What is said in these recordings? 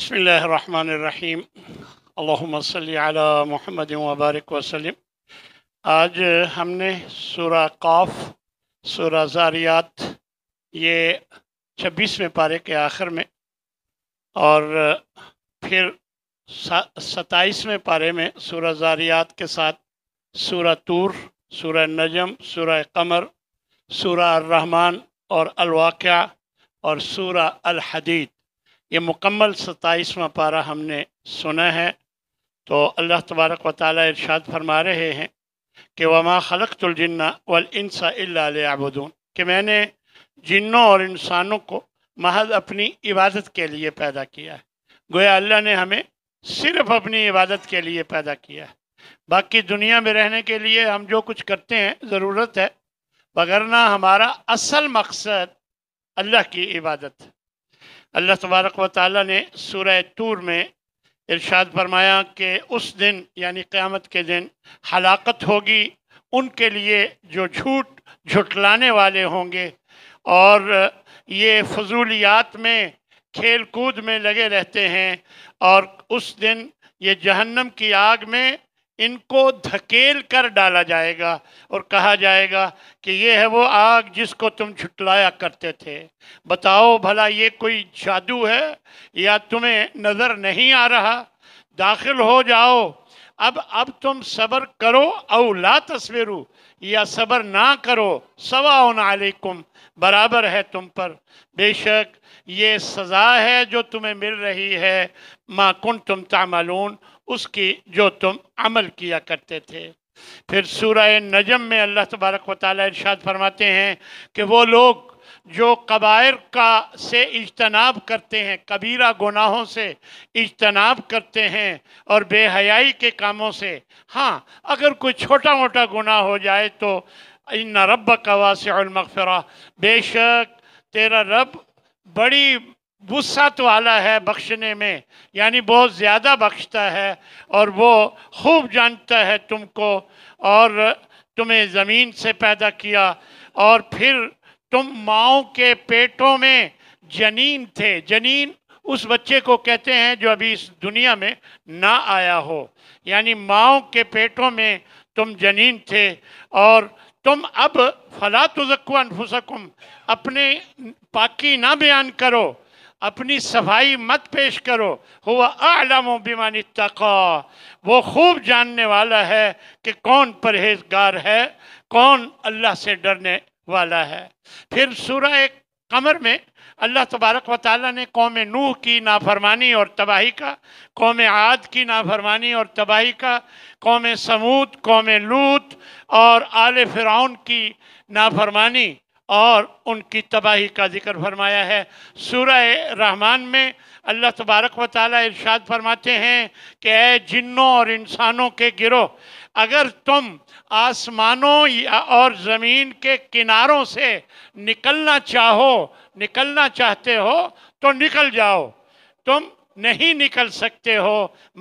بسم الله الرحمن الرحيم اللهم صل على محمد وبارك وسلم आज हमने सूरा काफ सूरा ज़ारियात ये छब्बीसवें पारे के आखिर में और फिर सत्ताईसवें पारे में सूरा ज़ारियात के साथ सूरा तूर सूरा नजम सूरा कमर सूरा रहमान और अलवाक़ और सूरा अल हदीद ये मुकम्मल सत्ताईसवा पारा हमने सुना है तो अल्लाह तबारक व ताली इरशाद फरमा रहे हैं कि वमा खलकतुलजन्ना वलसा अबूदून कि मैंने जिन्नों और इंसानों को महज अपनी इबादत के लिए पैदा किया है गोया अल्लाह ने हमें सिर्फ अपनी इबादत के लिए पैदा किया है बाकी दुनिया में रहने के लिए हम जो कुछ करते हैं ज़रूरत है वगरना हमारा असल मकसद अल्लाह की इबादत है अल्लाह तबारक व ताली ने सूर्य तूर में इरशाद फरमाया कि उस दिन यानी क़्यामत के दिन हलाकत होगी उनके लिए जो झूठ झुटलाने वाले होंगे और ये फजूलियात में खेल कूद में लगे रहते हैं और उस दिन ये जहन्नम की आग में इनको धकेल कर डाला जाएगा और कहा जाएगा कि ये है वो आग जिसको तुम छुटलाया करते थे बताओ भला ये कोई जादू है या तुम्हें नज़र नहीं आ रहा दाखिल हो जाओ अब अब तुम सब्र करो अवला तस्वीर या सब्र ना करो सवाकुम बराबर है तुम पर बेशक ये सज़ा है जो तुम्हें मिल रही है माकुन तुम तामलून उसकी जो तुम अमल किया करते थे फिर सूरह नजम में अल्लाह तबारक व ताली फरमाते हैं कि वो लोग जो कबायर का से इजतनाब करते हैं कबीरा गुनाहों से इजतनाब करते हैं और बेहयाई के कामों से हाँ अगर कोई छोटा मोटा गुनाह हो जाए तो इन्ना रब से वासफ़रा बेशक तेरा रब बड़ी वसत तो वाला है बख्शने में यानी बहुत ज़्यादा बख्शता है और वो खूब जानता है तुमको और तुम्हें ज़मीन से पैदा किया और फिर तुम माओ के पेटों में जनीन थे जनीन उस बच्चे को कहते हैं जो अभी इस दुनिया में ना आया हो यानी माओ के पेटों में तुम जनीन थे और तुम अब फला तुजक्वा अनफुसकुम अपने पाकि ना बयान करो अपनी सफाई मत पेश करो हुआ आलम बिमानी तका वो खूब जानने वाला है कि कौन परहेजगार है कौन अल्लाह से डरने वाला है फिर सूरह कमर में अल्लाह तबारक व ताली ने कौम नूह की नाफरमानी और तबाही का कौम आद की नाफरमानी और तबाही का कौम समूद कौम लूत और आल फ़िरौन की नाफरमानी और उनकी तबाही का जिक्र फरमाया है सूरह रहमान में अल्लाह तबारक व ताली इरशाद फरमाते हैं कि जिन्नों और इंसानों के गिरोह अगर तुम आसमानों और ज़मीन के किनारों से निकलना चाहो निकलना चाहते हो तो निकल जाओ तुम नहीं निकल सकते हो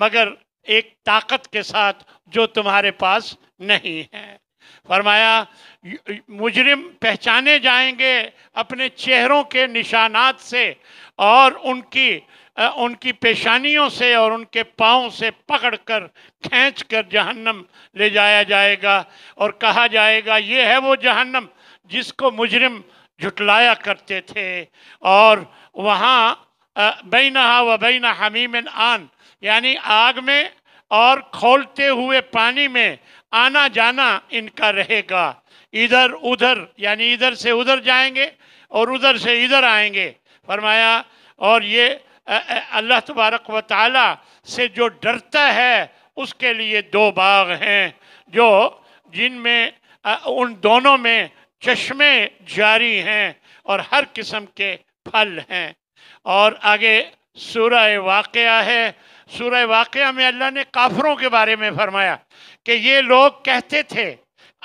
मगर एक ताकत के साथ जो तुम्हारे पास नहीं है फरमाया मुजरिम पहचाने जाएंगे अपने चेहरों के निशानात से और उनकी उनकी पेशानियों से और उनके पाँव से पकड़ कर खींच कर जहन्नम ले जाया जाएगा और कहा जाएगा ये है वो जहन्नम जिसको मुजरिम झुटलाया करते थे और वहाँ बैना व बैना हमीम आन यानी आग में और खोलते हुए पानी में आना जाना इनका रहेगा इधर उधर यानी इधर से उधर जाएंगे और उधर से इधर आएंगे फरमाया और ये अल्लाह तबारक व ताली से जो डरता है उसके लिए दो बाग हैं जो जिनमें उन दोनों में चश्मे जारी हैं और हर किस्म के फल हैं और आगे सूरह वाक़ है सूर्य वाक़ में अल्लाह ने काफरों के बारे में फरमाया कि ये लोग कहते थे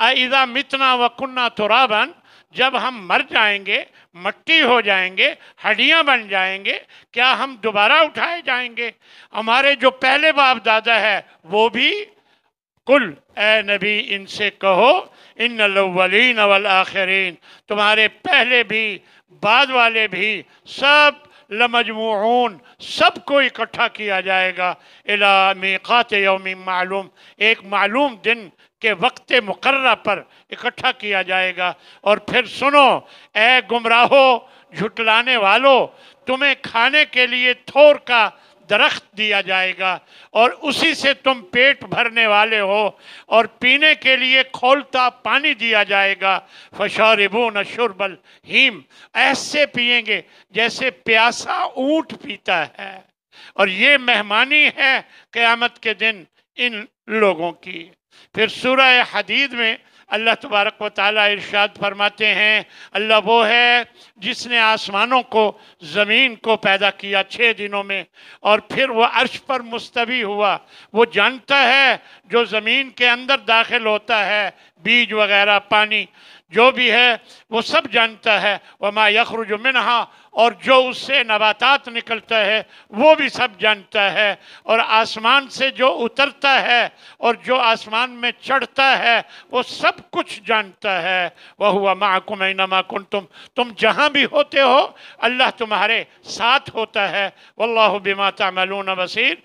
आईदा मितना वकुन्ना तुराबन जब हम मर जाएंगे मट्टी हो जाएंगे हड्डियाँ बन जाएंगे क्या हम दोबारा उठाए जाएंगे हमारे जो पहले बाप दादा है वो भी कुल ए नबी इनसे कहो इन अवलिन आखरीन तुम्हारे पहले भी बाद वाले भी सब लमजमून को इकट्ठा किया जाएगा इलामिकात योम मालूम एक मालूम दिन के वक्त मुकर पर इकट्ठा किया जाएगा और फिर सुनो ए गुमराहो झुटलाने वालों तुम्हें खाने के लिए थोर का दरख्त दिया जाएगा और उसी से तुम पेट भरने वाले हो और पीने के लिए खोलता पानी दिया जाएगा फशौरबू शुरबल हीम ऐसे पियेंगे जैसे प्यासा ऊँट पीता है और ये मेहमानी है क़यामत के दिन इन लोगों की फिर सूरह हदीद में अल्लाह तबारक व ताली इरशाद फरमाते हैं अल्लाह वो है जिसने आसमानों को ज़मीन को पैदा किया छः दिनों में और फिर वह अर्श पर मुस्तवी हुआ वो जानता है जो ज़मीन के अंदर दाखिल होता है बीज वगैरह पानी जो भी है वो सब जानता है वमा यखरुज मिनहा और जो उससे नबातात निकलता है वो भी सब जानता है और आसमान से जो उतरता है और जो आसमान में चढ़ता है वो सब कुछ जानता है वह हुआ माकुम नमाकुन तुम तुम जहाँ भी होते हो अल्लाह तुम्हारे साथ होता है वल्लाह बिमाता मलून बसीर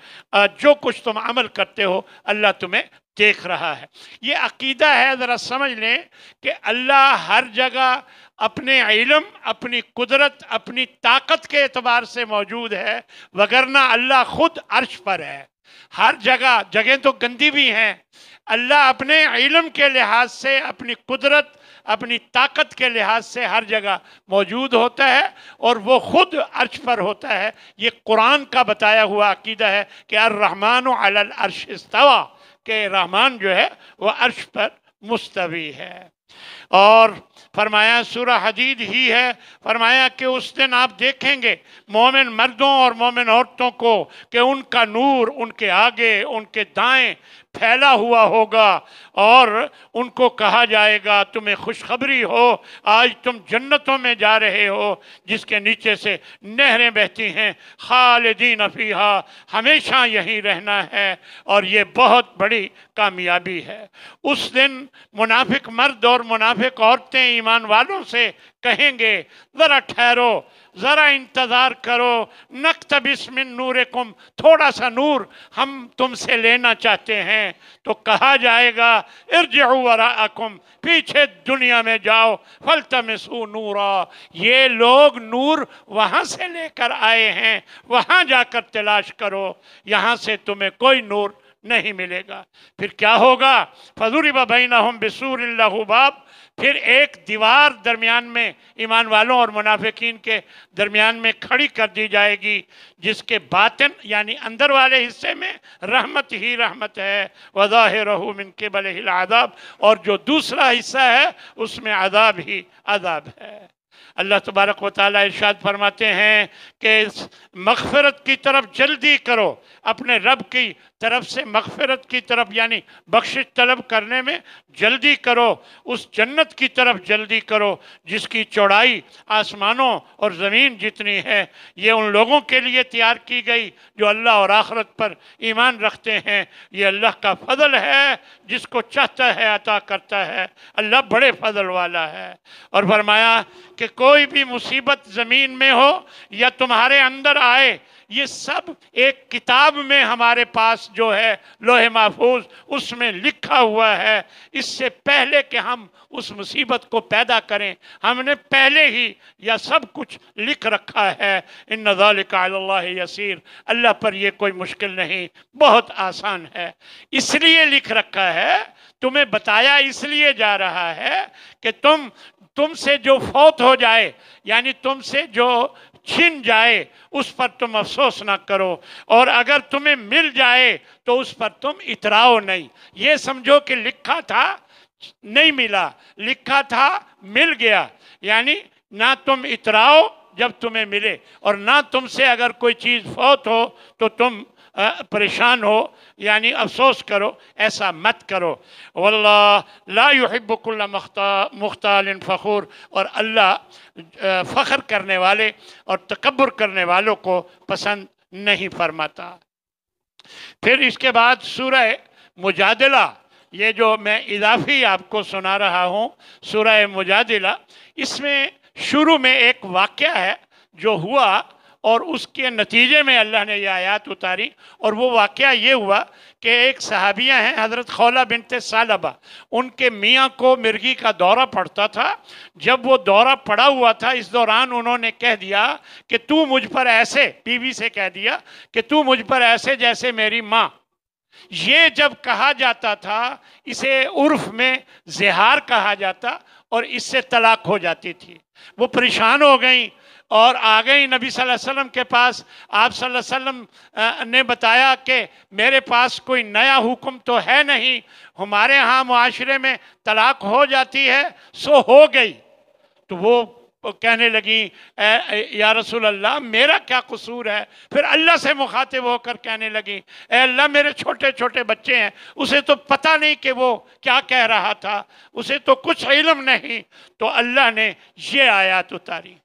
जो कुछ तुम अमल करते हो अल्लाह तुम्हें देख रहा है ये अकीदा है ज़रा समझ लें कि अल्लाह हर जगह अपने इलम अपनी कुदरत अपनी ताकत के अतबार से मौजूद है वगरना अल्लाह ख़ुद अर्श पर है हर जगह जगह तो गंदी भी हैं अल्लाह अपने इलम के लिहाज से अपनी कुदरत अपनी ताकत के लिहाज से हर जगह मौजूद होता है और वो ख़ुद अर्श पर होता है ये कुरान का बताया हुआ अकीदा है कि अर्रहमान अर्श इस्तवा के रहमान जो है वह अर्श पर मुस्तवी है और फरमाया सूर हदीद ही है फरमाया कि उस दिन आप देखेंगे मोमिन मर्दों और मोमिन औरतों को कि उनका नूर उनके आगे उनके दाएं फैला हुआ होगा और उनको कहा जाएगा तुम्हें खुशखबरी हो आज तुम जन्नतों में जा रहे हो जिसके नीचे से नहरें बहती हैं खालदीन अफीहा हमेशा यहीं रहना है और ये बहुत बड़ी कामयाबी है उस दिन मुनाफिक मर्द और मुनाफिक औरतें ईमान वालों से कहेंगे ज़रा ठहरो ज़रा इंतज़ार करो नक्त बिस्मिन नूर कुम थोड़ा सा नूर हम तुमसे लेना चाहते हैं तो कहा जाएगा इर्जरा कुम पीछे दुनिया में जाओ नूर नूरा ये लोग नूर वहाँ से लेकर आए हैं वहाँ जाकर तलाश करो यहाँ से तुम्हें कोई नूर नहीं मिलेगा फिर क्या होगा फजूरी बबैना हम बसूर बाब फिर एक दीवार दरमियान में ईमान वालों और मुनाफिकीन के दरमियान में खड़ी कर दी जाएगी जिसके बातन यानी अंदर वाले हिस्से में रहमत ही रहमत है वज़ाह रहूम इनके बल आदाब और जो दूसरा हिस्सा है उसमें आदाब ही आदाब है अल्लाह तबारक व ताली इर्शाद फरमाते हैं कि मगफरत की तरफ जल्दी करो अपने रब की तरफ से मगफरत की तरफ यानी बख्शिश तलब करने में जल्दी करो उस जन्नत की तरफ जल्दी करो जिसकी चौड़ाई आसमानों और ज़मीन जितनी है ये उन लोगों के लिए तैयार की गई जो अल्लाह और आखरत पर ईमान रखते हैं ये अल्लाह का फजल है जिसको चाहता है अता करता है अल्लाह बड़े फजल वाला है और फरमाया कि कोई भी मुसीबत ज़मीन में हो या तुम्हारे अंदर आए ये सब एक किताब में हमारे पास जो है लोहे महफूज उसमें लिखा हुआ है इससे पहले कि हम उस मुसीबत को पैदा करें हमने पहले ही यह सब कुछ लिख रखा है इन नज़ालिकाल्ला यसीर अल्लाह पर यह कोई मुश्किल नहीं बहुत आसान है इसलिए लिख रखा है तुम्हें बताया इसलिए जा रहा है कि तुम तुमसे जो फौत हो जाए यानी तुमसे जो छिन जाए उस पर तुम अफसोस ना करो और अगर तुम्हें मिल जाए तो उस पर तुम इतराओ नहीं ये समझो कि लिखा था नहीं मिला लिखा था मिल गया यानी ना तुम इतराओ जब तुम्हें मिले और ना तुमसे अगर कोई चीज़ फौत हो तो तुम परेशान हो यानी अफसोस करो ऐसा मत करो वल्ला लाबकुल्ल मख्ता मुख्ताल फ़खूर और अल्लाह फ़ख्र करने वाले और तकबर करने वालों को पसंद नहीं फरमाता फिर इसके बाद सूरह मुजादला ये जो मैं इजाफी आपको सुना रहा हूँ सूरह मुजादिला इसमें शुरू में एक वाक़ है जो हुआ और उसके नतीजे में अल्लाह ने यह आयात उतारी और वो वाक़ ये हुआ कि एक सहाबिया हैं हज़रत खौला बिनते सालबा उनके मियाँ को मिर्गी का दौरा पड़ता था जब वो दौरा पड़ा हुआ था इस दौरान उन्होंने कह दिया कि तू मुझ पर ऐसे बीवी से कह दिया कि तू मुझ पर ऐसे जैसे मेरी माँ ये जब कहा जाता था इसे उर्फ में जहार कहा जाता और इससे तलाक हो जाती थी वो परेशान हो गई और आ गई नबी वसल्लम के पास आप वसल्लम ने बताया कि मेरे पास कोई नया हुक्म तो है नहीं हमारे यहाँ माशरे में तलाक हो जाती है सो हो गई तो वो कहने लगी या रसूल अल्लाह मेरा क्या कसूर है फिर अल्लाह से मुखातिब होकर कहने लगी ए अल्लाह मेरे छोटे छोटे बच्चे हैं उसे तो पता नहीं कि वो क्या कह रहा था उसे तो कुछ इलम नहीं तो अल्लाह ने ये आयात उतारी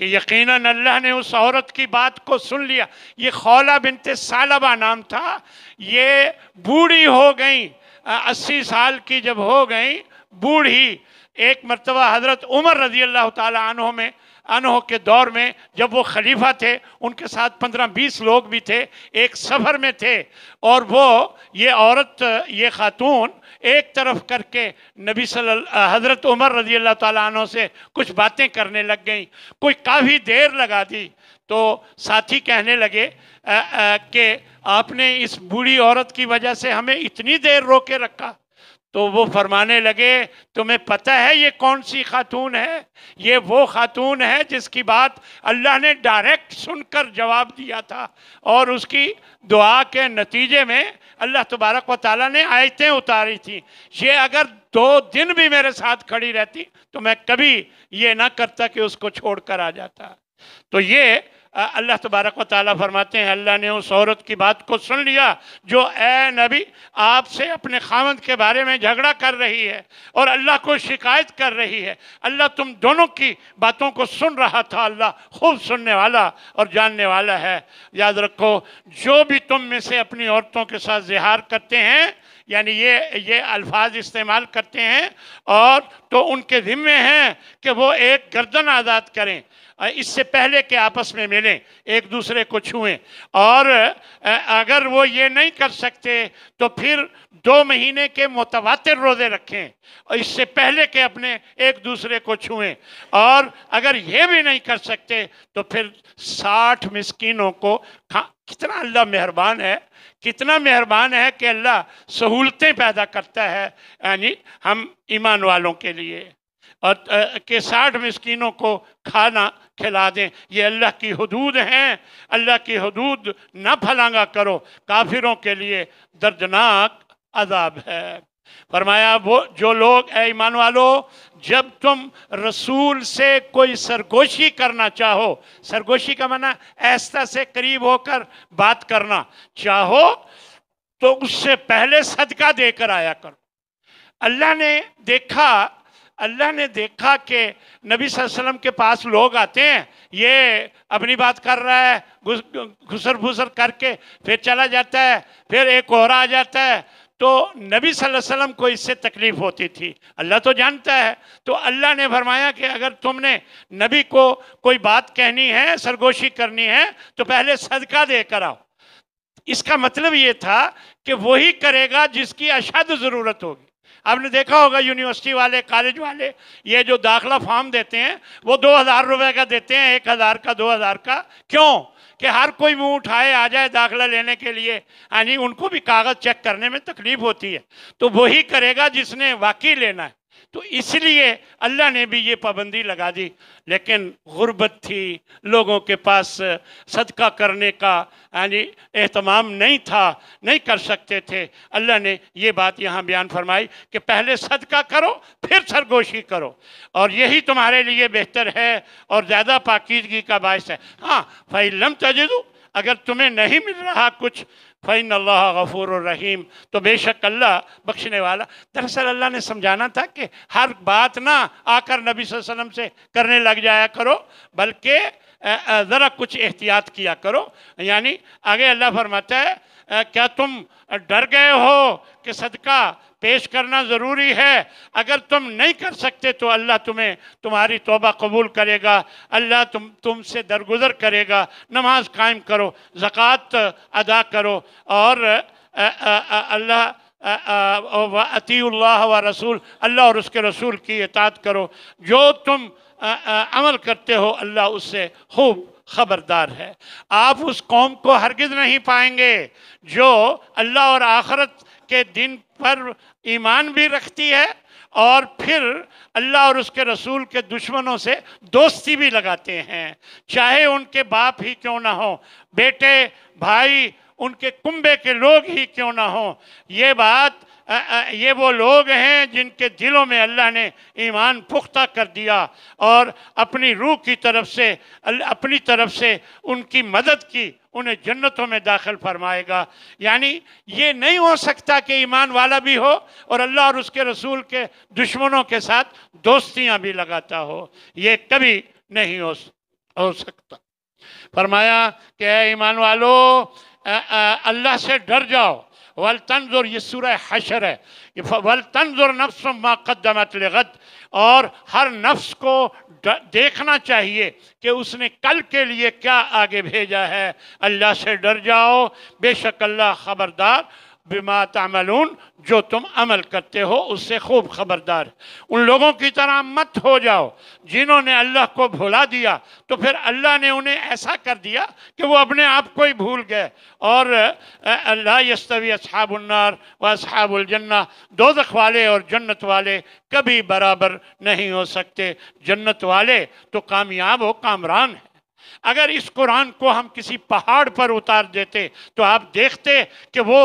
कि यकीनन अल्लाह ने उस औरत की बात को सुन लिया ये खौला बिनते सालबा नाम था ये बूढ़ी हो गई अस्सी साल की जब हो गई बूढ़ी एक मरतबा हज़रत उमर रजी अल्लाह तहों में अनहो के दौर में जब वो खलीफा थे उनके साथ पंद्रह बीस लोग भी थे एक सफ़र में थे और वो ये औरत ये ख़ातून एक तरफ करके नबी सल हज़रत उमर रजी अल्लाह तहों से कुछ बातें करने लग गई कोई काफ़ी देर लगा दी तो साथी कहने लगे कि आपने इस बूढ़ी औरत की वजह से हमें इतनी देर रोके रखा तो वो फरमाने लगे तुम्हें पता है ये कौन सी खातून है ये वो खातून है जिसकी बात अल्लाह ने डायरेक्ट सुनकर जवाब दिया था और उसकी दुआ के नतीजे में अल्लाह तबारक व ताली ने आयतें उतारी थी ये अगर दो दिन भी मेरे साथ खड़ी रहती तो मैं कभी ये ना करता कि उसको छोड़ कर आ जाता तो ये अल्लाह तबारक व ताली फरमाते हैं अल्लाह ने उस औरत की बात को सुन लिया जो ए नबी आपसे अपने खामद के बारे में झगड़ा कर रही है और अल्लाह को शिकायत कर रही है अल्लाह तुम दोनों की बातों को सुन रहा था अल्लाह खूब सुनने वाला और जानने वाला है याद रखो जो भी तुम में से अपनी औरतों के साथ जहार करते हैं यानी ये ये अल्फाज इस्तेमाल करते हैं और तो उनके ज़िम्मे हैं कि वो एक गर्दन आज़ाद करें इससे पहले के आपस में मिलें एक दूसरे को छुएं और अगर वो ये नहीं कर सकते तो फिर दो महीने के मुतवातर रोज़े रखें और इससे पहले के अपने एक दूसरे को छुएं और अगर ये भी नहीं कर सकते तो फिर साठ मस्किनों को खा कितना अल्लाह मेहरबान है कितना मेहरबान है कि अल्लाह सहूलतें पैदा करता है यानी हम ईमान वालों के लिए और के साठ मस्किनों को खाना खिला दें ये अल्लाह की हदूद हैं अल्लाह की हदूद ना फलांगा करो काफिरों के लिए दर्दनाक अदाब है फरमाया वो जो लोग ए ईमान वालो जब तुम रसूल से कोई सरगोशी करना चाहो सरगोशी का मना ऐसा से करीब होकर बात करना चाहो तो उससे पहले सदका देकर आया करो अल्लाह ने देखा अल्लाह ने देखा कि नबी वसल्लम के पास लोग आते हैं ये अपनी बात कर रहा है घुसर फुसर करके फिर चला जाता है फिर एक और आ जाता है तो नबी सल्लल्लाहु अलैहि वसल्लम को इससे तकलीफ होती थी अल्लाह तो जानता है तो अल्लाह ने फरमाया कि अगर तुमने नबी को कोई बात कहनी है सरगोशी करनी है तो पहले सदका दे कर आओ इसका मतलब ये था कि वही करेगा जिसकी अशद ज़रूरत होगी आपने देखा होगा यूनिवर्सिटी वाले कॉलेज वाले ये जो दाखला फॉर्म देते हैं वो दो हज़ार रुपये का देते हैं एक हज़ार का दो हज़ार का क्यों कि हर कोई मुंह उठाए आ जाए दाखिला लेने के लिए यानी हाँ उनको भी कागज़ चेक करने में तकलीफ होती है तो वही करेगा जिसने वाकई लेना है तो इसलिए अल्लाह ने भी ये पाबंदी लगा दी लेकिन गुर्बत थी लोगों के पास सदका करने का यानी एहतमाम नहीं था नहीं कर सकते थे अल्लाह ने ये बात यहाँ बयान फरमाई कि पहले सदका करो फिर सरगोशी करो और यही तुम्हारे लिए बेहतर है और ज़्यादा पाकिदगी का बायस है हाँ फ़ैलम तजदू अगर तुम्हें नहीं मिल रहा कुछ फ़ैन अल्लाह गफूर रहीम तो बेशक अल्लाह बख्शने वाला दरअसल अल्लाह ने समझाना था कि हर बात ना आकर नबी वसम से करने लग जाया करो बल्कि ज़रा कुछ एहतियात किया करो यानी आगे अल्लाह फरमाता है क्या तुम डर गए हो कि सदका पेश करना ज़रूरी है अगर तुम नहीं कर सकते तो अल्लाह तुम्हें तुम्हारी तोबा कबूल करेगा अल्लाह तुम तुमसे दरगुजर करेगा नमाज कायम करो ज़क़़त अदा करो और अल्लाह अतील्ला व रसूल अल्लाह और उसके रसूल की इतात करो जो तुम आ, आ, अमल करते हो अल्लाह उससे खूब ख़बरदार है आप उस कौम को हरगिज़ नहीं पाएंगे जो अल्लाह और आखरत के दिन पर ईमान भी रखती है और फिर अल्लाह और उसके रसूल के दुश्मनों से दोस्ती भी लगाते हैं चाहे उनके बाप ही क्यों ना हो बेटे भाई उनके कुंबे के लोग ही क्यों ना हो ये बात आ, आ, ये वो लोग हैं जिनके दिलों में अल्लाह ने ईमान पुख्ता कर दिया और अपनी रूह की तरफ से अपनी तरफ से उनकी मदद की उन्हें जन्नतों में दाखिल फरमाएगा यानी ये नहीं हो सकता कि ईमान वाला भी हो और अल्लाह और उसके रसूल के दुश्मनों के साथ दोस्तियां भी लगाता हो ये कभी नहीं हो हो सकता फरमाया कि ईमान वालो अल्लाह से डर जाओ वल तंजुर ये सूर्य हशर है वल तंजुर नफ्स माकदमत और हर नफ्स को देखना चाहिए कि उसने कल के लिए क्या आगे भेजा है अल्लाह से डर जाओ बेशक अल्लाह ख़बरदार बिमा तमलून जो तुम अमल करते हो उससे खूब खबरदार उन लोगों की तरह मत हो जाओ जिन्होंने अल्लाह को भुला दिया तो फिर अल्लाह ने उन्हें ऐसा कर दिया कि वो अपने आप को ही भूल गए और अल्लाह यस्तवी अबुलनार व अबुलजन्ना दो वाले और जन्नत वाले कभी बराबर नहीं हो सकते जन्नत वाले तो कामयाब हो कामरान है अगर इस कुरान को हम किसी पहाड़ पर उतार देते तो आप देखते कि वो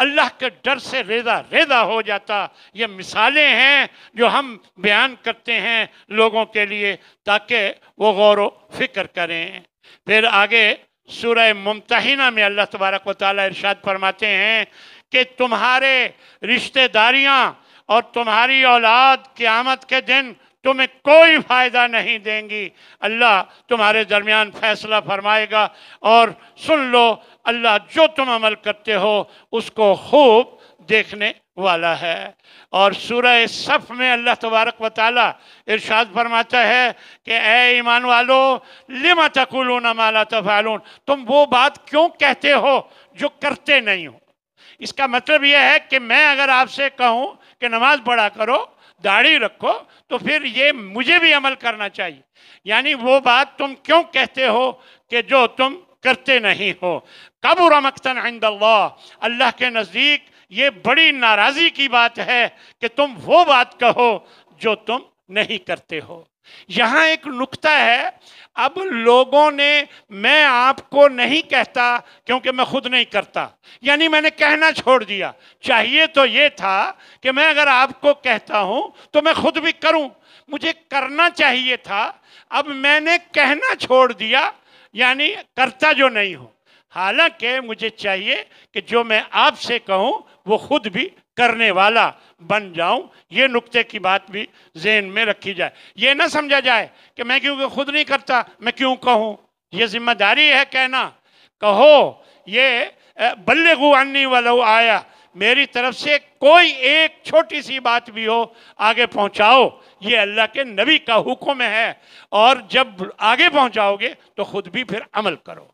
अल्लाह के डर से रेदा रेदा हो जाता ये मिसालें हैं जो हम बयान करते हैं लोगों के लिए ताकि वो गौर फिक्र करें फिर आगे सूर मुमतना में अल्लाह तबारक व ताली इरशाद फरमाते हैं कि तुम्हारे रिश्तेदारियाँ और तुम्हारी औलाद क़्यामत के दिन तुम्हें कोई फ़ायदा नहीं देंगी अल्लाह तुम्हारे दरमियान फ़ैसला फरमाएगा और सुन लो अल्लाह जो तुम अमल करते हो उसको खूब देखने वाला है और सूरह सफ़ में अल्लाह तबारक वाली इर्शाद फरमाता है कि ए ईमान वालो लिमा तकुलून माला तफालून तुम वो बात क्यों कहते हो जो करते नहीं हो इसका मतलब यह है कि मैं अगर आपसे कहूँ कि नमाज़ पढ़ा करो दाढ़ी रखो तो फिर ये मुझे भी अमल करना चाहिए यानी वो बात तुम क्यों कहते हो कि जो तुम करते नहीं हो कबूर मकतन आइंद अल्लाह के नज़दीक ये बड़ी नाराज़गी की बात है कि तुम वो बात कहो जो तुम नहीं करते हो यहाँ एक नुकता है अब लोगों ने मैं आपको नहीं कहता क्योंकि मैं खुद नहीं करता यानी मैंने कहना छोड़ दिया चाहिए तो ये था कि मैं अगर आपको कहता हूं तो मैं खुद भी करूं मुझे करना चाहिए था अब मैंने कहना छोड़ दिया यानी करता जो नहीं हूं हालांकि मुझे चाहिए कि जो मैं आपसे कहूँ वो खुद भी करने वाला बन जाऊं ये नुक्ते की बात भी जेन में रखी जाए ये ना समझा जाए कि मैं क्योंकि खुद नहीं करता मैं क्यों कहूँ ये जिम्मेदारी है कहना कहो ये बल्ले गुआनी वाला आया मेरी तरफ से कोई एक छोटी सी बात भी हो आगे पहुंचाओ ये अल्लाह के नबी का हुक्म है और जब आगे पहुंचाओगे तो खुद भी फिर अमल करो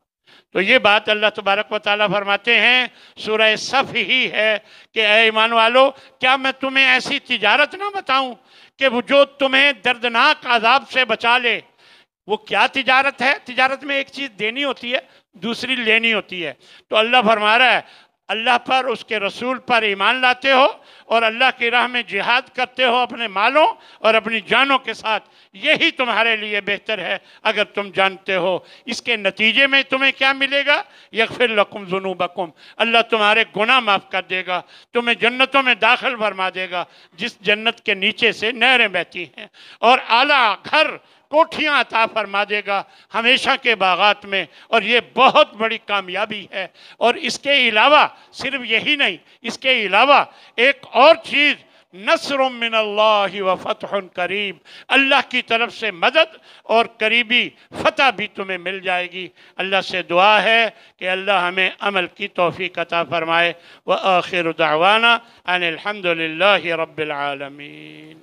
तो ये बात अल्लाह तबारक व ताली फरमाते हैं सुरह सफ़ ही है कि ए ईमान वालो क्या मैं तुम्हें ऐसी तजारत ना बताऊं कि वो जो तुम्हें दर्दनाक आजाब से बचा ले वो क्या तजारत है तजारत में एक चीज़ देनी होती है दूसरी लेनी होती है तो अल्लाह फरमा रहा है अल्लाह पर उसके रसूल पर ईमान लाते हो और अल्लाह की राह में जिहाद करते हो अपने मालों और अपनी जानों के साथ यही तुम्हारे लिए बेहतर है अगर तुम जानते हो इसके नतीजे में तुम्हें क्या मिलेगा या फिर लकुम जुनू बकुम अल्लाह तुम्हारे गुना माफ़ कर देगा तुम्हें जन्नतों में दाखिल फरमा देगा जिस जन्नत के नीचे से नहरें बहती हैं और आला घर कोठियाँ अता फरमा देगा हमेशा के बागात में और ये बहुत बड़ी कामयाबी है और इसके अलावा सिर्फ यही नहीं इसके अलावा एक और चीज़ नसर मिन व फ़तह करीब अल्लाह की तरफ से मदद और करीबी फ़तह भी तुम्हें मिल जाएगी अल्लाह से दुआ है कि अल्लाह हमें अमल की तोहफ़ी कता फ़रमाए व आखिर दावाना अनिलहमदिल्ला रबालमीन